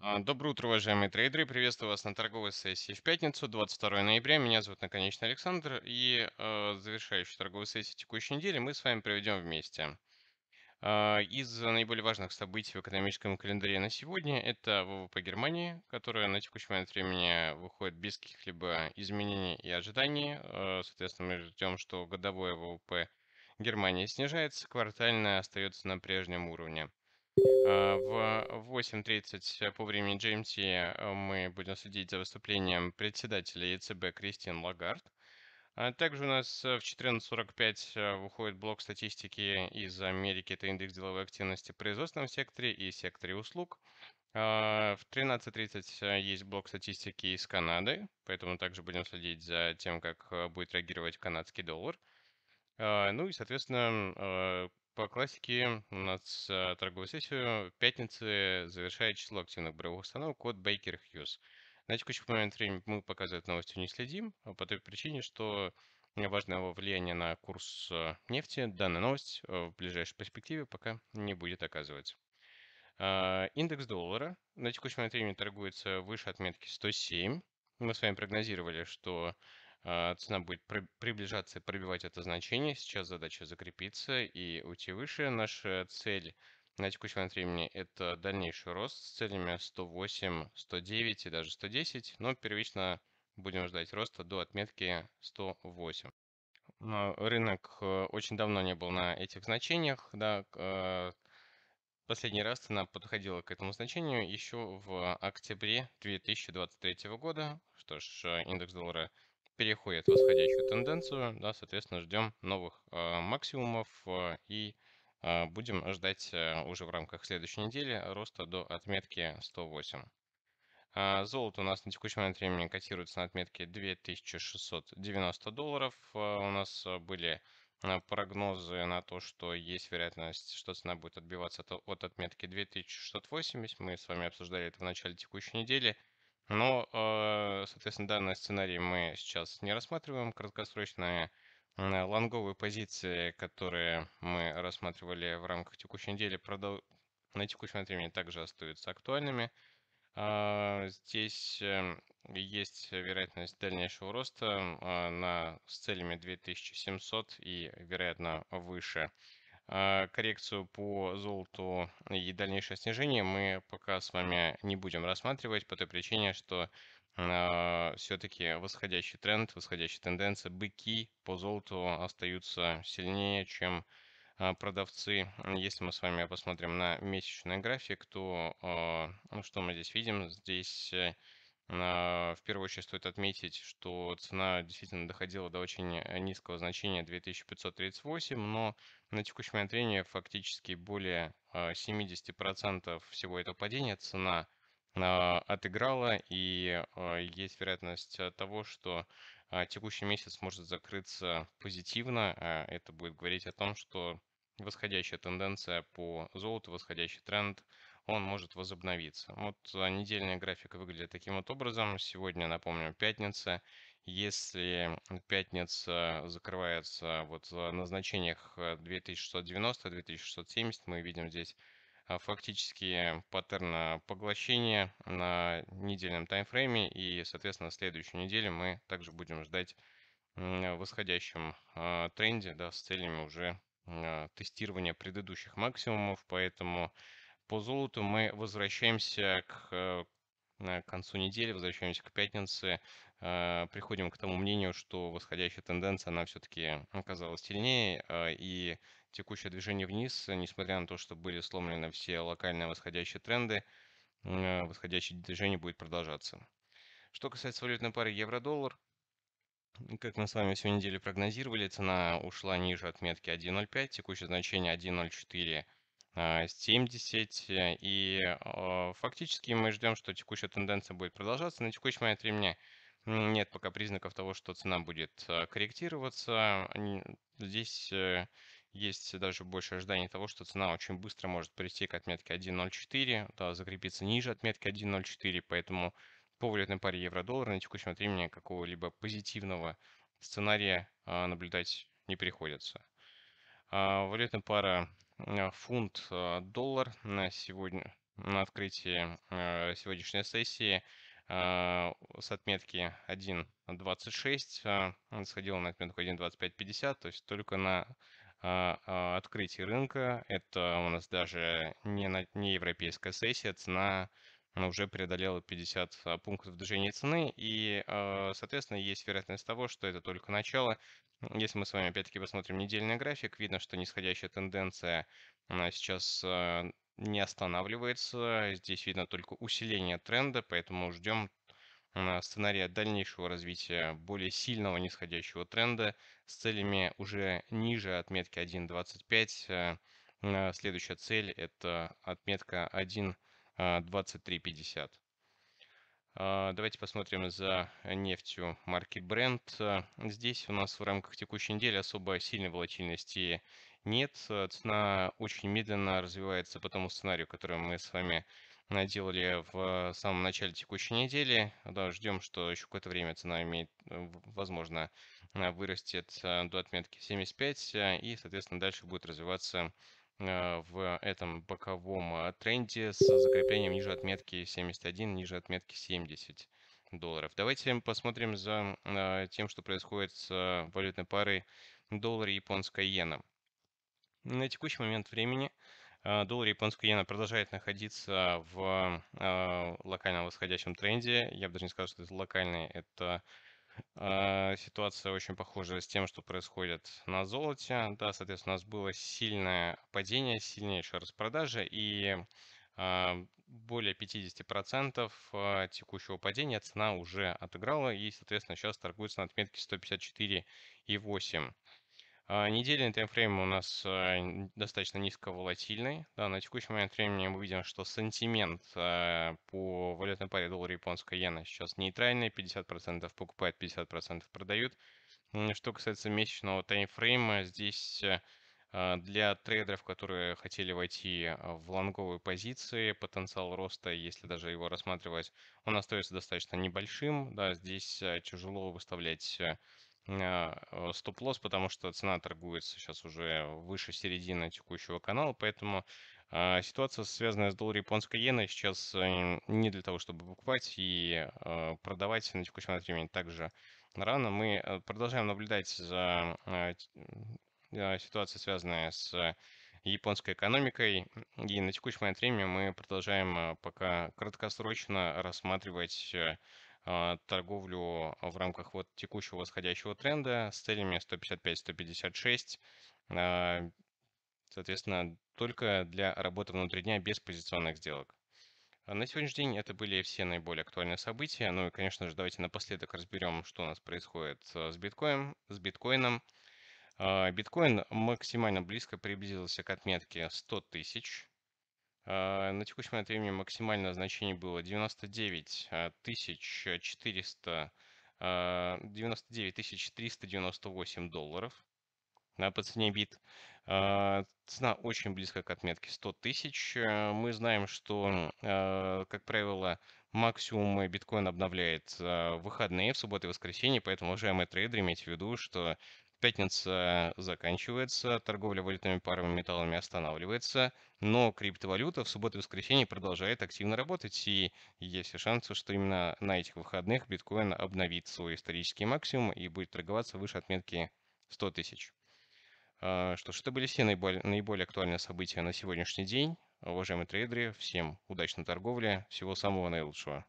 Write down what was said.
А, доброе утро, уважаемые трейдеры. Приветствую вас на торговой сессии в пятницу, 22 ноября. Меня зовут наконечно Александр. И э, завершающую торговую сессию текущей недели мы с вами проведем вместе. Э, из наиболее важных событий в экономическом календаре на сегодня это ВВП Германии, которая на текущий момент времени выходит без каких-либо изменений и ожиданий. Э, соответственно, мы ждем, что годовое ВВП Германии снижается, квартально остается на прежнем уровне. Э, в 8.30 по времени GMT э, мы будем следить за выступлением председателя ЕЦБ Кристин Лагард. А также у нас э, в 14.45 выходит блок статистики из Америки. Это индекс деловой активности в производственном секторе и секторе услуг. А, в 13.30 есть блок статистики из Канады, поэтому также будем следить за тем, как будет реагировать канадский доллар. А, ну и, соответственно, по классике у нас э, торговую сессию в э, пятнице завершает число активных боровых установок от Baker Hughes. На текущий момент времени мы показывать новости не следим, а по той причине, что важного влияния на курс э, нефти данная новость э, в ближайшей перспективе пока не будет оказывать. А, индекс доллара на текущий момент времени торгуется выше отметки 107. Мы с вами прогнозировали, что а, цена будет приближаться и пробивать это значение. Сейчас задача закрепиться и уйти выше. Наша цель на текущий момент времени это дальнейший рост с целями 108, 109 и даже 110, но первично будем ждать роста до отметки 108. Рынок э, очень давно не был на этих значениях. Да, э, Последний раз цена подходила к этому значению еще в октябре 2023 года. Что ж, э, индекс доллара переходит в восходящую тенденцию, да, соответственно, ждем новых э, максимумов э, и э, будем ждать э, уже в рамках следующей недели роста до отметки 108. Э, а, золото у нас на текущий момент времени котируется на отметке 2690 долларов. Э, у нас э, были э, прогнозы на то, что есть вероятность, что цена будет отбиваться от, от отметки 2680. Мы с вами обсуждали это в начале текущей недели. Но, э, соответственно, данный сценарий мы сейчас не рассматриваем. Краткосрочные э, лонговые позиции, которые мы рассматривали в рамках текущей недели, продол... на текущем времени также остаются актуальными. А, здесь э, есть вероятность дальнейшего роста на, с целями 2700 и, вероятно, выше. А, коррекцию по золоту и дальнейшее снижение мы пока с вами не будем рассматривать по той причине, что а, все-таки восходящий тренд, восходящая тенденция, быки по золоту остаются сильнее, чем а, продавцы. Если мы с вами посмотрим на месячный график, то ну, что мы здесь видим? Здесь э, в первую очередь стоит отметить, что цена действительно доходила до очень э, низкого значения 2538, но на текущий момент времени фактически более 70% э, всего этого падения цена а, отыграла, и э, есть вероятность того, что текущий месяц может закрыться позитивно. А, это будет говорить о том, что восходящая тенденция по золоту, восходящий тренд – он может возобновиться. Вот а, недельный график выглядит таким вот образом. Сегодня, напомню, пятница. Если пятница закрывается вот на значениях 2690-2670, мы видим здесь а, фактически паттерн поглощения на недельном таймфрейме. И, соответственно, следующую неделю мы также будем ждать восходящем а, тренде да, с целями уже тестирования предыдущих максимумов. Поэтому по золоту мы возвращаемся к э, концу недели, возвращаемся к пятнице, э, приходим к тому мнению, что восходящая тенденция, она все-таки оказалась сильнее, э, и текущее движение вниз, несмотря на то, что были сломлены все локальные восходящие тренды, восходящее движение будет продолжаться. Что касается валютной пары евро-доллар, как мы с вами всю неделю прогнозировали, цена ушла ниже отметки 1.05, текущее значение 1.04 70. А, э, и а, фактически мы ждем, что текущая тенденция будет продолжаться. На текущий момент времени нет пока признаков того, что цена будет а, корректироваться. Здесь э, есть даже больше ожиданий того, что цена очень быстро может прийти к отметке 1.04, да, закрепиться ниже отметки 1.04, поэтому по валютной паре евро-доллар на текущем времени какого-либо позитивного сценария наблюдать не приходится. Валютная пара Э, фунт-доллар э, на сегодня, на открытии э, сегодняшней сессии с отметки 1.26 сходил на отметку 1.2550, то есть только на открытии рынка. Это у нас даже не, на, не европейская сессия, цена уже преодолела 50 пунктов движения цены. И, соответственно, есть вероятность того, что это только начало. Если мы с вами опять-таки посмотрим недельный график, видно, что нисходящая тенденция она сейчас э, не останавливается. Здесь видно только усиление тренда, поэтому ждем э, сценария дальнейшего развития более сильного нисходящего тренда с целями уже ниже отметки 1.25. Э, следующая цель – это отметка 1.2350. А, давайте посмотрим за нефтью марки Brent. Э, здесь у нас в рамках текущей недели особо сильной волатильности нет. Э, цена очень медленно развивается по тому сценарию, который мы с вами делали в самом начале текущей недели. Да, ждем, что еще какое-то время цена имеет, э, возможно, вырастет до отметки 75 и, соответственно, дальше будет развиваться Э, в этом боковом э, тренде с закреплением ниже отметки 71, ниже отметки 70 долларов. Давайте посмотрим за э, тем, что происходит с валютной парой доллар и японская иена. На текущий момент времени доллар и японская иена продолжает находиться в локальном восходящем тренде. Я бы даже не сказал, что это локальный, это а, ситуация очень похожа с тем, что происходит на золоте. Да, соответственно, у нас было сильное падение, сильнейшая распродажа и а, более 50% а, текущего падения цена уже отыграла и, соответственно, сейчас торгуется на отметке 154,8. А, недельный таймфрейм у нас а, достаточно низко волатильный. Да, на текущий момент времени мы видим, что сантимент а, по валютной паре доллара японская иена сейчас нейтральный. 50% покупают, 50% продают. Что касается месячного таймфрейма, здесь для трейдеров, которые хотели войти в лонговые позиции, потенциал роста, если даже его рассматривать, он остается достаточно небольшим. Да, здесь тяжело выставлять Э, э, стоп-лосс, потому что цена торгуется сейчас уже выше середины текущего канала, поэтому э, ситуация, связанная с долларом японской иены, сейчас не для того, чтобы покупать и продавать на текущем момент времени также рано. Мы продолжаем наблюдать за ситуацией, связанной с японской экономикой. И на текущем момент времени мы продолжаем пока краткосрочно рассматривать а, торговлю а, в рамках вот текущего восходящего тренда с целями 155-156, а, соответственно, только для работы внутри дня без позиционных сделок. На сегодняшний день это были все наиболее актуальные события. Ну и, конечно же, давайте напоследок разберем, что у нас происходит с, биткоином с биткоином. Биткоин максимально близко приблизился к отметке 100 тысяч. А, на текущий момент времени максимальное значение было 99 400 99 398 долларов по цене бит. А, цена очень близка к отметке 100 тысяч. А, мы знаем, что, как правило, максимум биткоин обновляет в выходные, в субботу и воскресенье, поэтому, уважаемые трейдеры, имейте в виду, что Пятница заканчивается, торговля валютными парами металлами останавливается, но криптовалюта в субботу и воскресенье продолжает активно работать, и есть шансы, что именно на этих выходных биткоин обновит свой исторический максимум и будет торговаться выше отметки 100 тысяч. А, что ж, это были все наиболее, наиболее актуальные события на сегодняшний день. Уважаемые трейдеры, всем удачной торговли, всего самого наилучшего.